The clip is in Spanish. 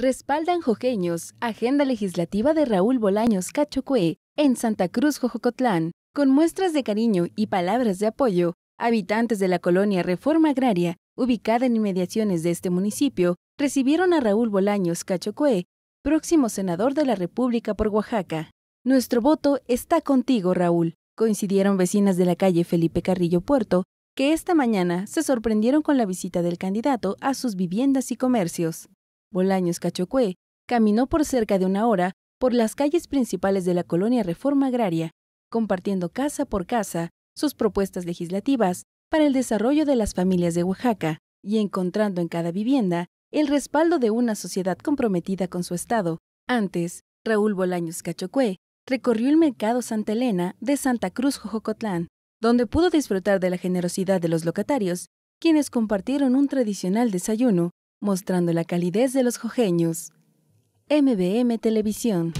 Respaldan jojeños agenda legislativa de Raúl Bolaños Cachocué en Santa Cruz, Jojocotlán. Con muestras de cariño y palabras de apoyo, habitantes de la colonia Reforma Agraria, ubicada en inmediaciones de este municipio, recibieron a Raúl Bolaños Cachocué, próximo senador de la República por Oaxaca. Nuestro voto está contigo, Raúl, coincidieron vecinas de la calle Felipe Carrillo Puerto, que esta mañana se sorprendieron con la visita del candidato a sus viviendas y comercios. Bolaños Cachocué caminó por cerca de una hora por las calles principales de la colonia Reforma Agraria, compartiendo casa por casa sus propuestas legislativas para el desarrollo de las familias de Oaxaca y encontrando en cada vivienda el respaldo de una sociedad comprometida con su Estado. Antes, Raúl Bolaños Cachocué recorrió el mercado Santa Elena de Santa Cruz, Jojocotlán, donde pudo disfrutar de la generosidad de los locatarios, quienes compartieron un tradicional desayuno mostrando la calidez de los jojeños. MBM Televisión.